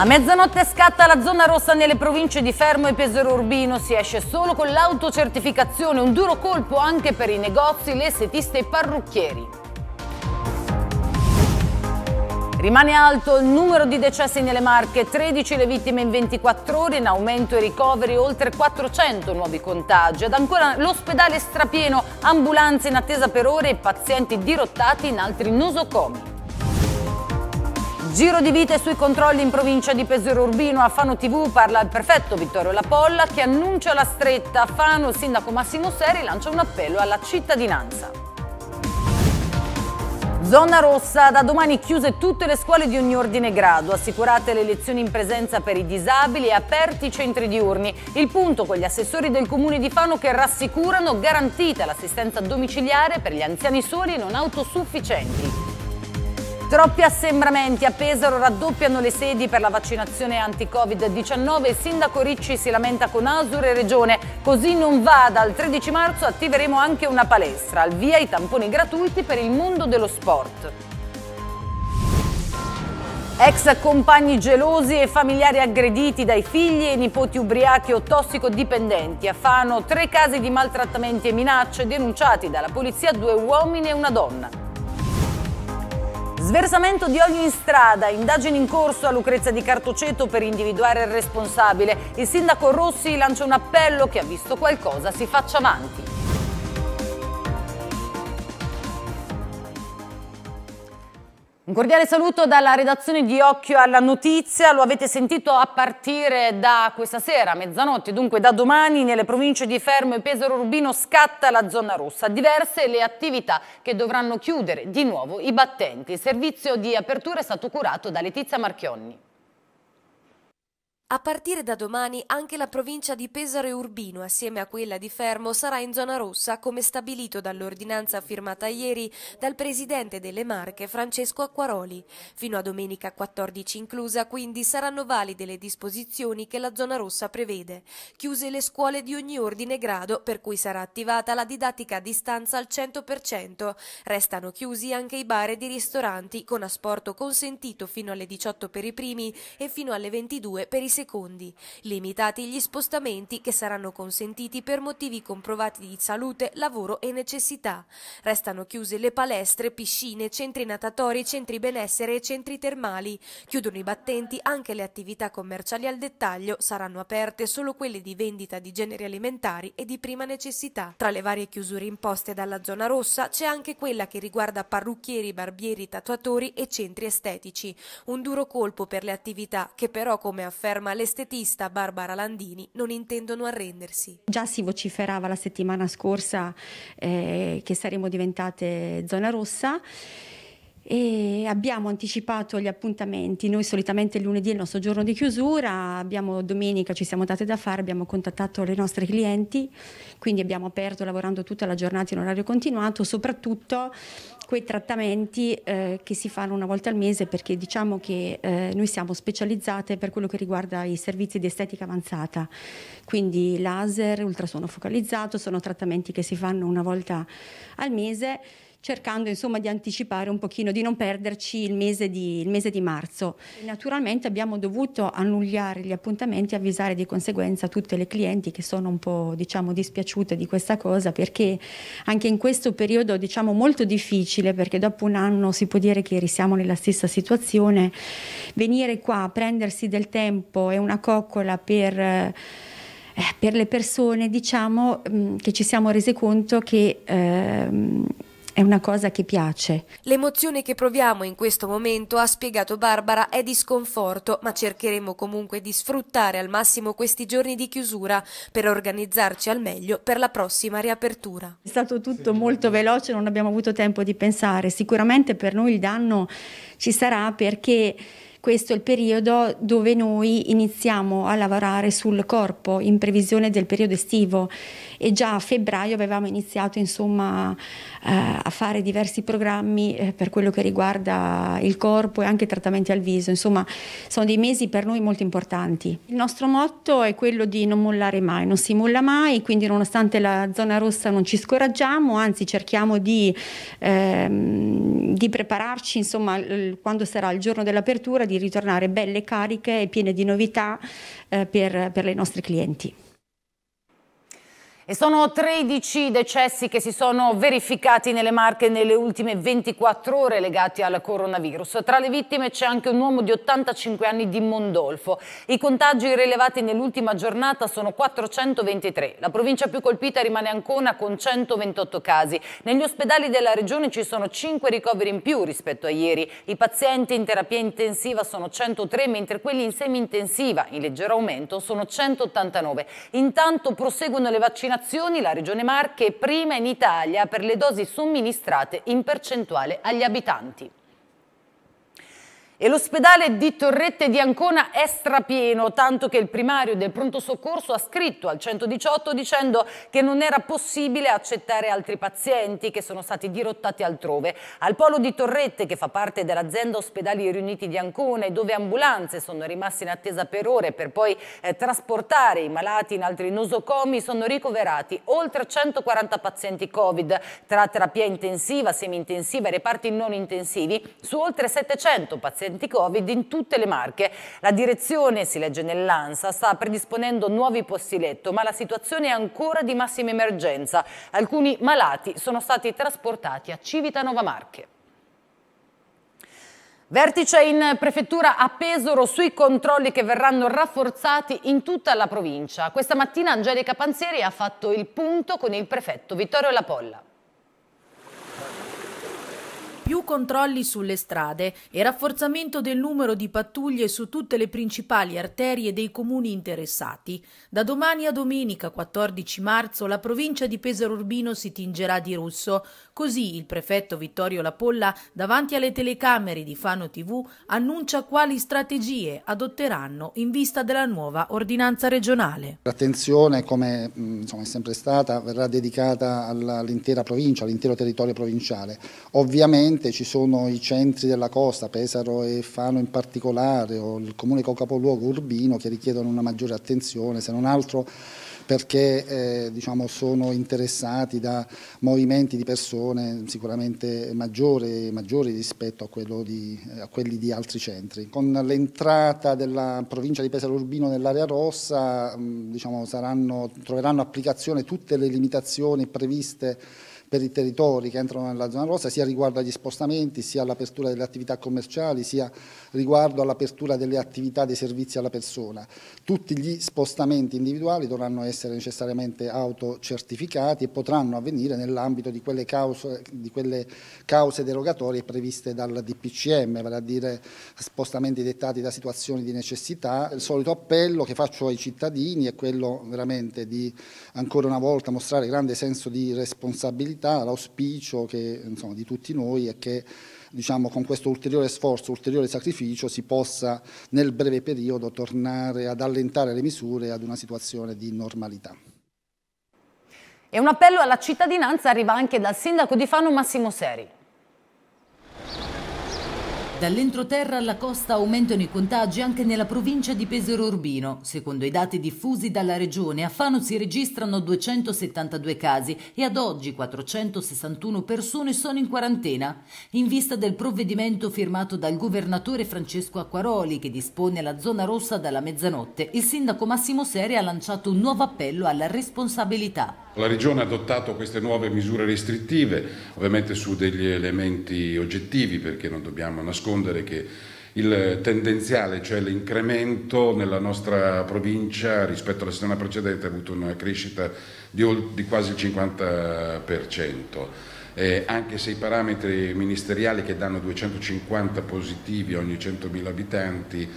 A mezzanotte scatta la zona rossa nelle province di Fermo e Pesaro Urbino, si esce solo con l'autocertificazione, un duro colpo anche per i negozi, le setiste e i parrucchieri. Rimane alto il numero di decessi nelle Marche, 13 le vittime in 24 ore, in aumento i ricoveri, oltre 400 nuovi contagi ed ancora l'ospedale strapieno, ambulanze in attesa per ore e pazienti dirottati in altri nosocomi. Giro di vite sui controlli in provincia di Pesero Urbino. A Fano TV parla il prefetto Vittorio Lapolla che annuncia la stretta. A Fano il sindaco Massimo Seri lancia un appello alla cittadinanza. Zona rossa, da domani chiuse tutte le scuole di ogni ordine e grado, assicurate le lezioni in presenza per i disabili e aperti i centri diurni. Il punto con gli assessori del comune di Fano che rassicurano garantita l'assistenza domiciliare per gli anziani soli e non autosufficienti. Troppi assembramenti a Pesaro raddoppiano le sedi per la vaccinazione anti-Covid-19. Il sindaco Ricci si lamenta con Asur e Regione. Così non va. Dal 13 marzo attiveremo anche una palestra. Al via i tamponi gratuiti per il mondo dello sport. Ex compagni gelosi e familiari aggrediti dai figli e nipoti ubriachi o tossicodipendenti. A Fano tre casi di maltrattamenti e minacce denunciati dalla polizia due uomini e una donna. Sversamento di olio in strada, indagini in corso a Lucrezia di Cartoceto per individuare il responsabile. Il sindaco Rossi lancia un appello che ha visto qualcosa si faccia avanti. Un cordiale saluto dalla redazione di Occhio alla Notizia, lo avete sentito a partire da questa sera, mezzanotte, dunque da domani nelle province di Fermo e Pesaro Urbino scatta la zona rossa, diverse le attività che dovranno chiudere di nuovo i battenti. Il servizio di apertura è stato curato da Letizia Marchionni. A partire da domani anche la provincia di Pesaro e Urbino, assieme a quella di Fermo, sarà in zona rossa, come stabilito dall'ordinanza firmata ieri dal presidente delle Marche, Francesco Acquaroli. Fino a domenica 14 inclusa, quindi, saranno valide le disposizioni che la zona rossa prevede. Chiuse le scuole di ogni ordine e grado, per cui sarà attivata la didattica a distanza al 100%. Restano chiusi anche i bar e i ristoranti, con asporto consentito fino alle 18 per i primi e fino alle 22 per i secondi secondi, limitati gli spostamenti che saranno consentiti per motivi comprovati di salute, lavoro e necessità. Restano chiuse le palestre, piscine, centri natatori, centri benessere e centri termali. Chiudono i battenti anche le attività commerciali al dettaglio, saranno aperte solo quelle di vendita di generi alimentari e di prima necessità. Tra le varie chiusure imposte dalla zona rossa c'è anche quella che riguarda parrucchieri, barbieri, tatuatori e centri estetici. Un duro colpo per le attività che però, come afferma ma l'estetista Barbara Landini non intendono arrendersi. Già si vociferava la settimana scorsa eh, che saremmo diventate zona rossa e abbiamo anticipato gli appuntamenti. Noi solitamente il lunedì è il nostro giorno di chiusura, abbiamo domenica ci siamo date da fare, abbiamo contattato le nostre clienti, quindi abbiamo aperto lavorando tutta la giornata in orario continuato, soprattutto quei trattamenti eh, che si fanno una volta al mese perché diciamo che eh, noi siamo specializzate per quello che riguarda i servizi di estetica avanzata, quindi laser, ultrasuono focalizzato, sono trattamenti che si fanno una volta al mese cercando insomma di anticipare un pochino, di non perderci il mese di, il mese di marzo. Naturalmente abbiamo dovuto annullare gli appuntamenti e avvisare di conseguenza tutte le clienti che sono un po' diciamo dispiaciute di questa cosa perché anche in questo periodo diciamo molto difficile perché dopo un anno si può dire che risiamo nella stessa situazione, venire qua a prendersi del tempo e una coccola per eh, per le persone diciamo mm, che ci siamo resi conto che ehm, è una cosa che piace. L'emozione che proviamo in questo momento, ha spiegato Barbara, è di sconforto, ma cercheremo comunque di sfruttare al massimo questi giorni di chiusura per organizzarci al meglio per la prossima riapertura. È stato tutto molto veloce, non abbiamo avuto tempo di pensare. Sicuramente per noi il danno ci sarà perché questo è il periodo dove noi iniziamo a lavorare sul corpo in previsione del periodo estivo e già a febbraio avevamo iniziato insomma eh, a fare diversi programmi eh, per quello che riguarda il corpo e anche trattamenti al viso, insomma sono dei mesi per noi molto importanti. Il nostro motto è quello di non mollare mai, non si molla mai, quindi nonostante la zona rossa non ci scoraggiamo, anzi cerchiamo di, ehm, di prepararci insomma quando sarà il giorno dell'apertura di ritornare belle cariche e piene di novità eh, per, per le nostre clienti. E sono 13 decessi che si sono verificati nelle Marche nelle ultime 24 ore legati al coronavirus. Tra le vittime c'è anche un uomo di 85 anni di Mondolfo. I contagi rilevati nell'ultima giornata sono 423. La provincia più colpita rimane Ancona con 128 casi. Negli ospedali della regione ci sono 5 ricoveri in più rispetto a ieri. I pazienti in terapia intensiva sono 103, mentre quelli in semi-intensiva, in leggero aumento, sono 189. Intanto proseguono le vaccinazioni vaccinazioni la Regione Marche è prima in Italia per le dosi somministrate in percentuale agli abitanti e l'ospedale di Torrette di Ancona è strapieno, tanto che il primario del pronto soccorso ha scritto al 118 dicendo che non era possibile accettare altri pazienti che sono stati dirottati altrove. Al polo di Torrette, che fa parte dell'azienda Ospedali Riuniti di Ancona e dove ambulanze sono rimaste in attesa per ore per poi eh, trasportare i malati in altri nosocomi, sono ricoverati oltre 140 pazienti Covid tra terapia intensiva, semi-intensiva e reparti non intensivi su oltre 700 pazienti utenti Covid in tutte le marche. La direzione, si legge nell'ANSA, sta predisponendo nuovi posti letto, ma la situazione è ancora di massima emergenza. Alcuni malati sono stati trasportati a Civitanova Marche. Vertice in prefettura a Pesaro sui controlli che verranno rafforzati in tutta la provincia. Questa mattina Angelica Panzeri ha fatto il punto con il prefetto Vittorio Lapolla più controlli sulle strade e rafforzamento del numero di pattuglie su tutte le principali arterie dei comuni interessati. Da domani a domenica 14 marzo la provincia di Pesaro Urbino si tingerà di rosso, così il prefetto Vittorio Lapolla davanti alle telecamere di Fano TV annuncia quali strategie adotteranno in vista della nuova ordinanza regionale. L'attenzione, come mm, insomma, è sempre stata, verrà dedicata all'intera provincia, all'intero territorio provinciale. Ovviamente sicuramente ci sono i centri della costa, Pesaro e Fano in particolare, o il comune con capoluogo urbino che richiedono una maggiore attenzione, se non altro perché eh, diciamo, sono interessati da movimenti di persone sicuramente maggiori, maggiori rispetto a, di, a, quelli di altri centri. Con l'entrata della provincia di Pesaro Urbino nell'area rossa diciamo, saranno, troveranno applicazione tutte le limitazioni previste per i territori che entrano nella zona rossa, sia riguardo agli spostamenti, sia all'apertura delle attività commerciali, sia riguardo all'apertura delle attività dei servizi alla persona. Tutti gli spostamenti individuali dovranno essere necessariamente autocertificati e potranno avvenire nell'ambito di, di quelle cause, derogatorie previste dal DPCM, vale a dire spostamenti dettati da situazioni di necessità. Il solito appello che faccio ai cittadini è quello veramente di ancora una volta mostrare grande senso di responsabilità città, l'auspicio che, insomma, di tutti noi è che diciamo, con questo ulteriore sforzo, ulteriore sacrificio si possa nel breve periodo tornare ad allentare le misure ad una situazione di normalità. E un appello alla cittadinanza arriva anche dal sindaco di Fano Massimo Seri. Dall'entroterra alla costa aumentano i contagi anche nella provincia di Pesero Urbino. Secondo i dati diffusi dalla regione, a Fano si registrano 272 casi e ad oggi 461 persone sono in quarantena. In vista del provvedimento firmato dal governatore Francesco Acquaroli che dispone la zona rossa dalla mezzanotte, il sindaco Massimo Seri ha lanciato un nuovo appello alla responsabilità. La regione ha adottato queste nuove misure restrittive, ovviamente su degli elementi oggettivi perché non dobbiamo nascondere nascondere che il tendenziale, cioè l'incremento nella nostra provincia rispetto alla settimana precedente ha avuto una crescita di, di quasi il 50%. Eh, anche se i parametri ministeriali che danno 250 positivi ogni 100.000 abitanti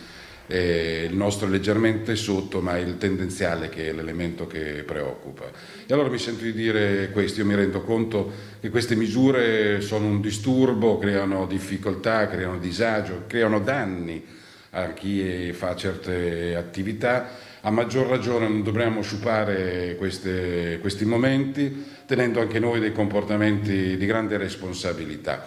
eh, il nostro è leggermente sotto, ma è il tendenziale che è l'elemento che preoccupa. E allora mi sento di dire questo, io mi rendo conto che queste misure sono un disturbo, creano difficoltà, creano disagio, creano danni a chi fa certe attività, a maggior ragione non dobbiamo sciupare queste, questi momenti tenendo anche noi dei comportamenti di grande responsabilità,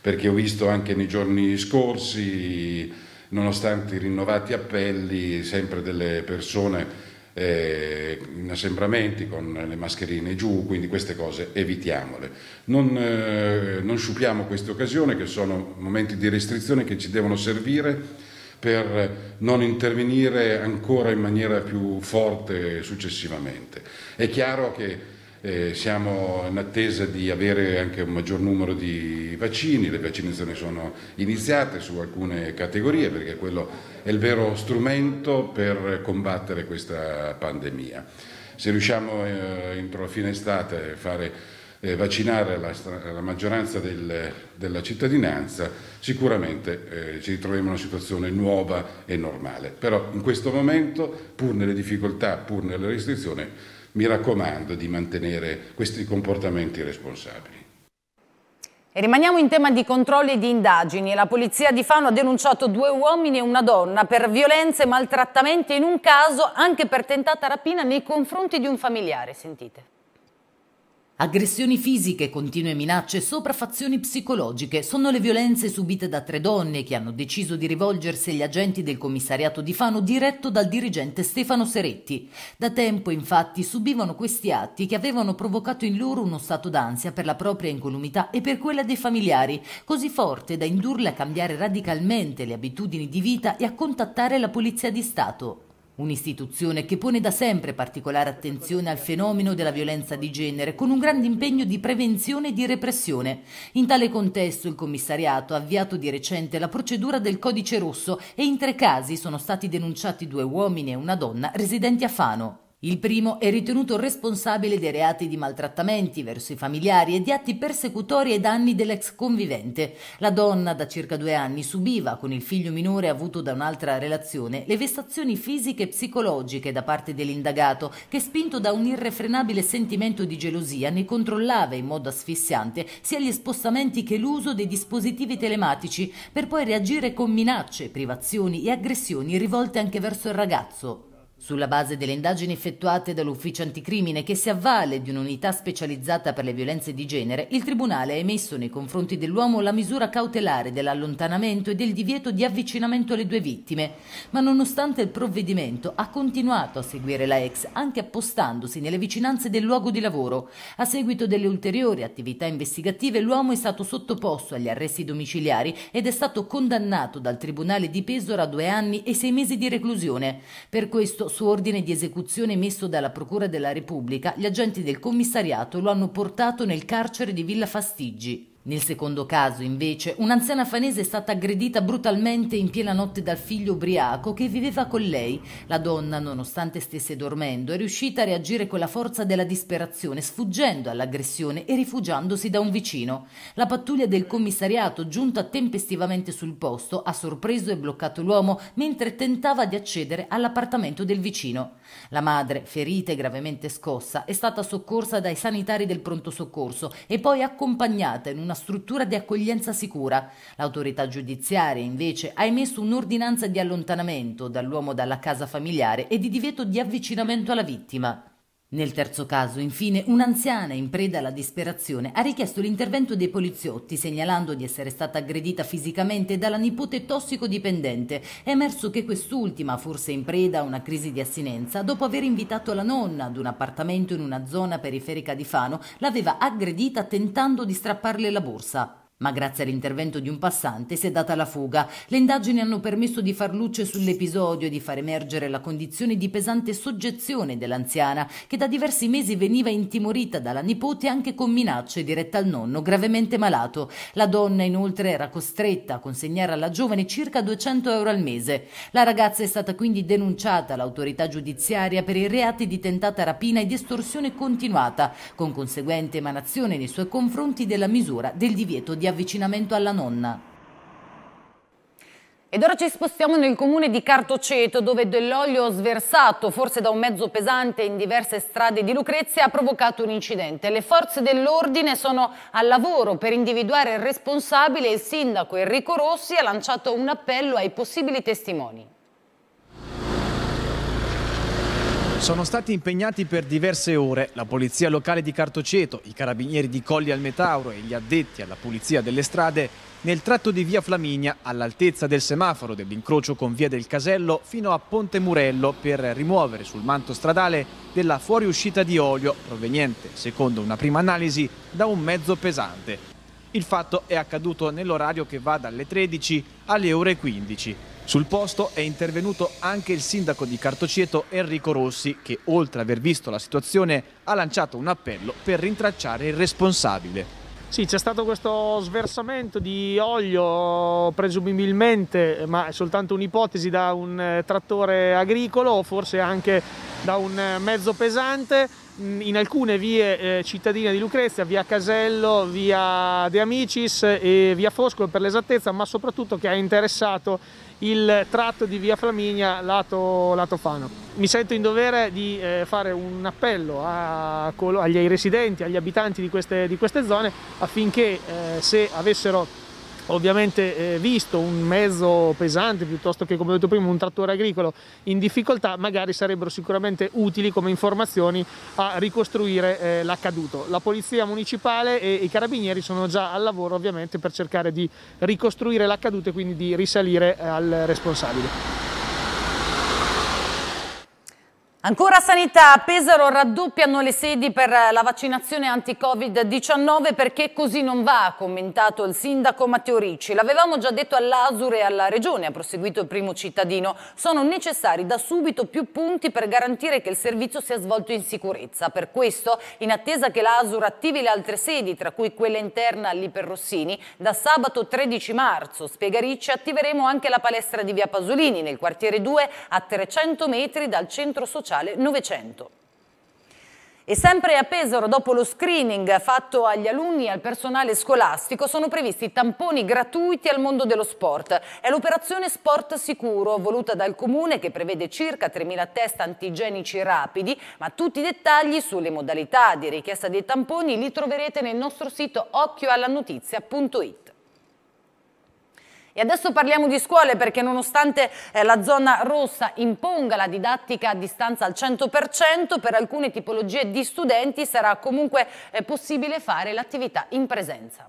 perché ho visto anche nei giorni scorsi nonostante i rinnovati appelli sempre delle persone eh, in assembramenti con le mascherine giù, quindi queste cose evitiamole. Non, eh, non sciupiamo queste occasioni che sono momenti di restrizione che ci devono servire per non intervenire ancora in maniera più forte successivamente. È chiaro che eh, siamo in attesa di avere anche un maggior numero di vaccini, le vaccinazioni sono iniziate su alcune categorie perché quello è il vero strumento per combattere questa pandemia. Se riusciamo eh, entro la fine estate a fare eh, vaccinare la, la maggioranza del, della cittadinanza, sicuramente eh, ci ritroveremo in una situazione nuova e normale. Però in questo momento, pur nelle difficoltà, pur nelle restrizioni, mi raccomando di mantenere questi comportamenti responsabili. E rimaniamo in tema di controlli e di indagini. La polizia di Fano ha denunciato due uomini e una donna per violenze e maltrattamenti in un caso anche per tentata rapina nei confronti di un familiare. Sentite. Aggressioni fisiche, continue minacce, sopraffazioni psicologiche sono le violenze subite da tre donne che hanno deciso di rivolgersi agli agenti del commissariato di Fano diretto dal dirigente Stefano Seretti. Da tempo infatti subivano questi atti che avevano provocato in loro uno stato d'ansia per la propria incolumità e per quella dei familiari, così forte da indurle a cambiare radicalmente le abitudini di vita e a contattare la Polizia di Stato. Un'istituzione che pone da sempre particolare attenzione al fenomeno della violenza di genere, con un grande impegno di prevenzione e di repressione. In tale contesto il commissariato ha avviato di recente la procedura del codice rosso e in tre casi sono stati denunciati due uomini e una donna residenti a Fano. Il primo è ritenuto responsabile dei reati di maltrattamenti verso i familiari e di atti persecutori ai danni dell'ex convivente. La donna da circa due anni subiva, con il figlio minore avuto da un'altra relazione, le vessazioni fisiche e psicologiche da parte dell'indagato, che spinto da un irrefrenabile sentimento di gelosia ne controllava in modo asfissiante sia gli spostamenti che l'uso dei dispositivi telematici, per poi reagire con minacce, privazioni e aggressioni rivolte anche verso il ragazzo. Sulla base delle indagini effettuate dall'Ufficio Anticrimine, che si avvale di un'unità specializzata per le violenze di genere, il Tribunale ha emesso nei confronti dell'uomo la misura cautelare dell'allontanamento e del divieto di avvicinamento alle due vittime. Ma nonostante il provvedimento, ha continuato a seguire la ex, anche appostandosi nelle vicinanze del luogo di lavoro. A seguito delle ulteriori attività investigative, l'uomo è stato sottoposto agli arresti domiciliari ed è stato condannato dal Tribunale di Pesora a due anni e sei mesi di reclusione. Per questo su ordine di esecuzione emesso dalla Procura della Repubblica, gli agenti del commissariato lo hanno portato nel carcere di Villa Fastiggi. Nel secondo caso, invece, un'anziana fanese è stata aggredita brutalmente in piena notte dal figlio ubriaco che viveva con lei. La donna, nonostante stesse dormendo, è riuscita a reagire con la forza della disperazione, sfuggendo all'aggressione e rifugiandosi da un vicino. La pattuglia del commissariato, giunta tempestivamente sul posto, ha sorpreso e bloccato l'uomo mentre tentava di accedere all'appartamento del vicino. La madre, ferita e gravemente scossa, è stata soccorsa dai sanitari del pronto soccorso e poi accompagnata in una struttura di accoglienza sicura. L'autorità giudiziaria, invece, ha emesso un'ordinanza di allontanamento dall'uomo dalla casa familiare e di divieto di avvicinamento alla vittima. Nel terzo caso, infine, un'anziana in preda alla disperazione ha richiesto l'intervento dei poliziotti segnalando di essere stata aggredita fisicamente dalla nipote tossicodipendente. È emerso che quest'ultima, forse in preda a una crisi di assinenza, dopo aver invitato la nonna ad un appartamento in una zona periferica di Fano, l'aveva aggredita tentando di strapparle la borsa. Ma grazie all'intervento di un passante si è data la fuga. Le indagini hanno permesso di far luce sull'episodio e di far emergere la condizione di pesante soggezione dell'anziana, che da diversi mesi veniva intimorita dalla nipote anche con minacce dirette al nonno, gravemente malato. La donna inoltre era costretta a consegnare alla giovane circa 200 euro al mese. La ragazza è stata quindi denunciata all'autorità giudiziaria per i reati di tentata rapina e di estorsione continuata, con conseguente emanazione nei suoi confronti della misura del divieto di avvicinamento alla nonna. Ed ora ci spostiamo nel comune di Cartoceto dove dell'olio sversato, forse da un mezzo pesante, in diverse strade di Lucrezia ha provocato un incidente. Le forze dell'ordine sono al lavoro per individuare il responsabile e il sindaco Enrico Rossi ha lanciato un appello ai possibili testimoni. Sono stati impegnati per diverse ore la polizia locale di Cartoceto, i carabinieri di Colli al Metauro e gli addetti alla pulizia delle strade nel tratto di via Flaminia all'altezza del semaforo dell'incrocio con via del Casello fino a Ponte Murello per rimuovere sul manto stradale della fuoriuscita di olio proveniente, secondo una prima analisi, da un mezzo pesante il fatto è accaduto nell'orario che va dalle 13 alle ore 15. Sul posto è intervenuto anche il sindaco di Cartoceto Enrico Rossi che oltre a aver visto la situazione ha lanciato un appello per rintracciare il responsabile. Sì, c'è stato questo sversamento di olio, presumibilmente, ma è soltanto un'ipotesi, da un eh, trattore agricolo, o forse anche da un eh, mezzo pesante mm, in alcune vie eh, cittadine di Lucrezia, via Casello, via De Amicis e via Foscolo per l'esattezza, ma soprattutto che ha interessato il tratto di via Flaminia lato, lato Fano. Mi sento in dovere di eh, fare un appello a, agli residenti, agli abitanti di queste, di queste zone affinché se avessero ovviamente eh, visto un mezzo pesante piuttosto che come ho detto prima un trattore agricolo in difficoltà magari sarebbero sicuramente utili come informazioni a ricostruire eh, l'accaduto. La polizia municipale e i carabinieri sono già al lavoro ovviamente per cercare di ricostruire l'accaduto e quindi di risalire eh, al responsabile. Ancora sanità, a Pesaro raddoppiano le sedi per la vaccinazione anti-Covid-19 perché così non va, ha commentato il sindaco Matteo Ricci. L'avevamo già detto all'Asur e alla Regione, ha proseguito il primo cittadino. Sono necessari da subito più punti per garantire che il servizio sia svolto in sicurezza. Per questo, in attesa che l'Asur attivi le altre sedi, tra cui quella interna all'Iperrossini, da sabato 13 marzo, spiega Ricci, attiveremo anche la palestra di Via Pasolini nel quartiere 2 a 300 metri dal centro sociale sociale 900. E sempre a Pesaro, dopo lo screening fatto agli alunni e al personale scolastico, sono previsti tamponi gratuiti al mondo dello sport. È l'operazione Sport Sicuro, voluta dal Comune, che prevede circa 3.000 test antigenici rapidi, ma tutti i dettagli sulle modalità di richiesta dei tamponi li troverete nel nostro sito occhioallanotizia.it. E adesso parliamo di scuole perché nonostante eh, la zona rossa imponga la didattica a distanza al 100%, per alcune tipologie di studenti sarà comunque eh, possibile fare l'attività in presenza.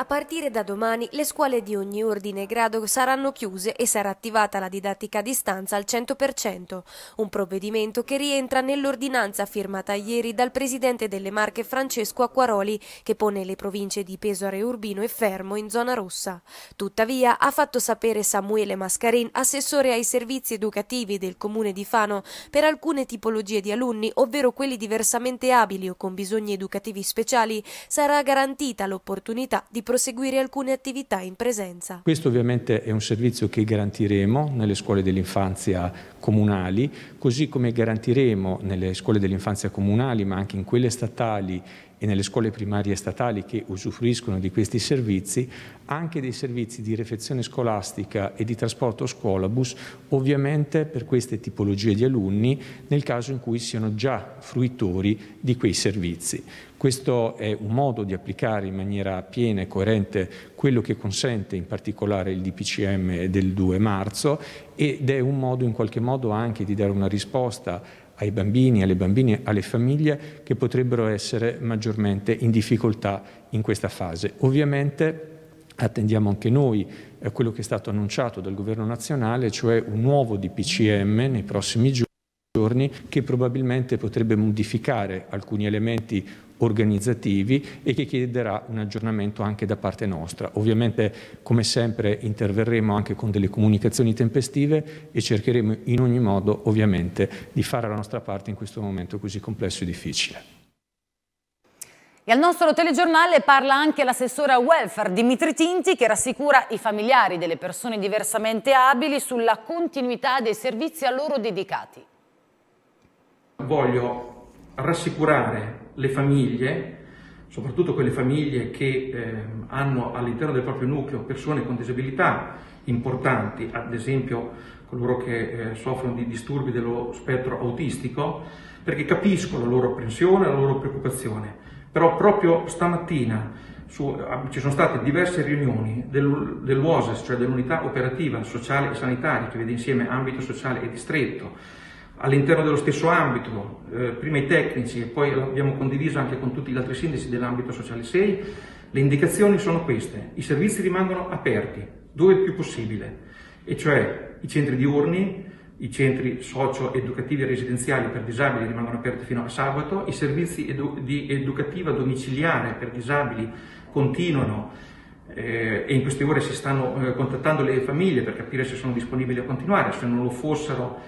A partire da domani le scuole di ogni ordine e grado saranno chiuse e sarà attivata la didattica a distanza al 100%, un provvedimento che rientra nell'ordinanza firmata ieri dal presidente delle Marche Francesco Acquaroli che pone le province di Pesore Urbino e Fermo in zona rossa. Tuttavia, ha fatto sapere Samuele Mascarin, assessore ai servizi educativi del comune di Fano, per alcune tipologie di alunni, ovvero quelli diversamente abili o con bisogni educativi speciali, sarà garantita l'opportunità di proseguire alcune attività in presenza. Questo ovviamente è un servizio che garantiremo nelle scuole dell'infanzia comunali, così come garantiremo nelle scuole dell'infanzia comunali ma anche in quelle statali e nelle scuole primarie statali che usufruiscono di questi servizi, anche dei servizi di refezione scolastica e di trasporto scuolabus, ovviamente per queste tipologie di alunni, nel caso in cui siano già fruitori di quei servizi. Questo è un modo di applicare in maniera piena e coerente quello che consente in particolare il DPCM del 2 marzo ed è un modo in qualche modo anche di dare una risposta ai bambini, alle bambine, alle famiglie che potrebbero essere maggiormente in difficoltà in questa fase. Ovviamente attendiamo anche noi eh, quello che è stato annunciato dal governo nazionale, cioè un nuovo DPCM nei prossimi giorni che probabilmente potrebbe modificare alcuni elementi organizzativi e che chiederà un aggiornamento anche da parte nostra. Ovviamente come sempre interverremo anche con delle comunicazioni tempestive e cercheremo in ogni modo ovviamente di fare la nostra parte in questo momento così complesso e difficile. E al nostro telegiornale parla anche l'assessora welfare Dimitri Tinti che rassicura i familiari delle persone diversamente abili sulla continuità dei servizi a loro dedicati. Voglio rassicurare le famiglie, soprattutto quelle famiglie che eh, hanno all'interno del proprio nucleo persone con disabilità importanti, ad esempio coloro che eh, soffrono di disturbi dello spettro autistico, perché capiscono la loro apprensione, la loro preoccupazione. Però proprio stamattina su, ah, ci sono state diverse riunioni dell'UOSES, cioè dell'unità operativa sociale e sanitaria, che vede insieme ambito sociale e distretto, all'interno dello stesso ambito, eh, prima i tecnici e poi l'abbiamo condiviso anche con tutti gli altri sindaci dell'ambito sociale 6, le indicazioni sono queste, i servizi rimangono aperti dove più possibile, e cioè i centri diurni, i centri socio-educativi e residenziali per disabili rimangono aperti fino a sabato, i servizi edu di educativa domiciliare per disabili continuano eh, e in queste ore si stanno eh, contattando le famiglie per capire se sono disponibili a continuare, se non lo fossero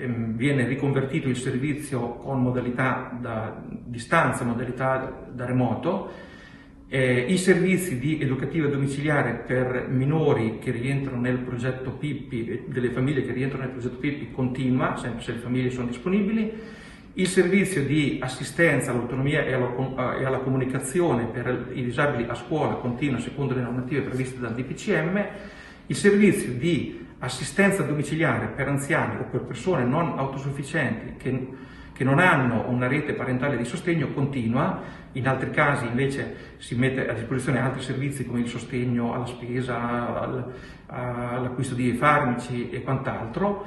Ehm, viene riconvertito il servizio con modalità da distanza, modalità da remoto, eh, I servizi di educativa domiciliare per minori che rientrano nel progetto Pippi, delle famiglie che rientrano nel progetto Pippi, continua, sempre se le famiglie sono disponibili. Il servizio di assistenza all'autonomia e, alla, eh, e alla comunicazione per i disabili a scuola continua secondo le normative previste dal DPCM. Il servizio di assistenza domiciliare per anziani o per persone non autosufficienti che, che, non hanno una rete parentale di sostegno continua, in altri casi invece si mette a disposizione altri servizi come il sostegno alla spesa, al, all'acquisto di farmaci e quant'altro,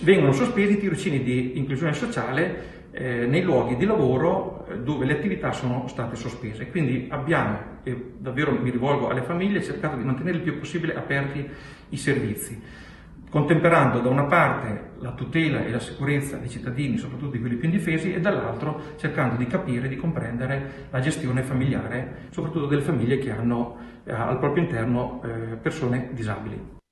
vengono sospesi i tirocini di inclusione sociale eh, nei luoghi di lavoro eh, dove le attività sono state sospese. Quindi abbiamo, e davvero mi rivolgo alle famiglie, cercato di mantenere il più possibile aperti i servizi, contemperando da una parte la tutela e la sicurezza dei cittadini, soprattutto di quelli più indifesi, e dall'altro cercando di capire e di comprendere la gestione familiare, soprattutto delle famiglie che hanno eh, al proprio interno eh, persone disabili.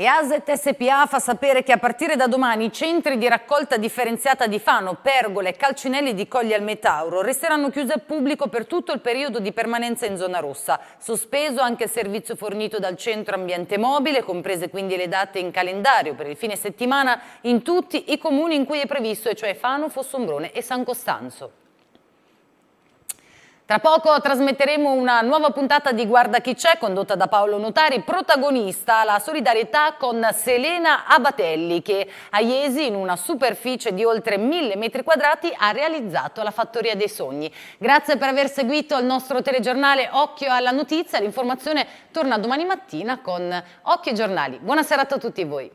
E ASET SPA fa sapere che a partire da domani i centri di raccolta differenziata di Fano, Pergole e Calcinelli di Cogli al Metauro resteranno chiusi al pubblico per tutto il periodo di permanenza in zona rossa. Sospeso anche il servizio fornito dal centro ambiente mobile, comprese quindi le date in calendario per il fine settimana in tutti i comuni in cui è previsto, e cioè Fano, Fossombrone e San Costanzo. Tra poco trasmetteremo una nuova puntata di Guarda chi c'è condotta da Paolo Notari, protagonista la solidarietà con Selena Abatelli che a Iesi in una superficie di oltre mille metri quadrati ha realizzato la Fattoria dei Sogni. Grazie per aver seguito il nostro telegiornale Occhio alla Notizia, l'informazione torna domani mattina con Occhio ai Giornali. Buona serata a tutti voi.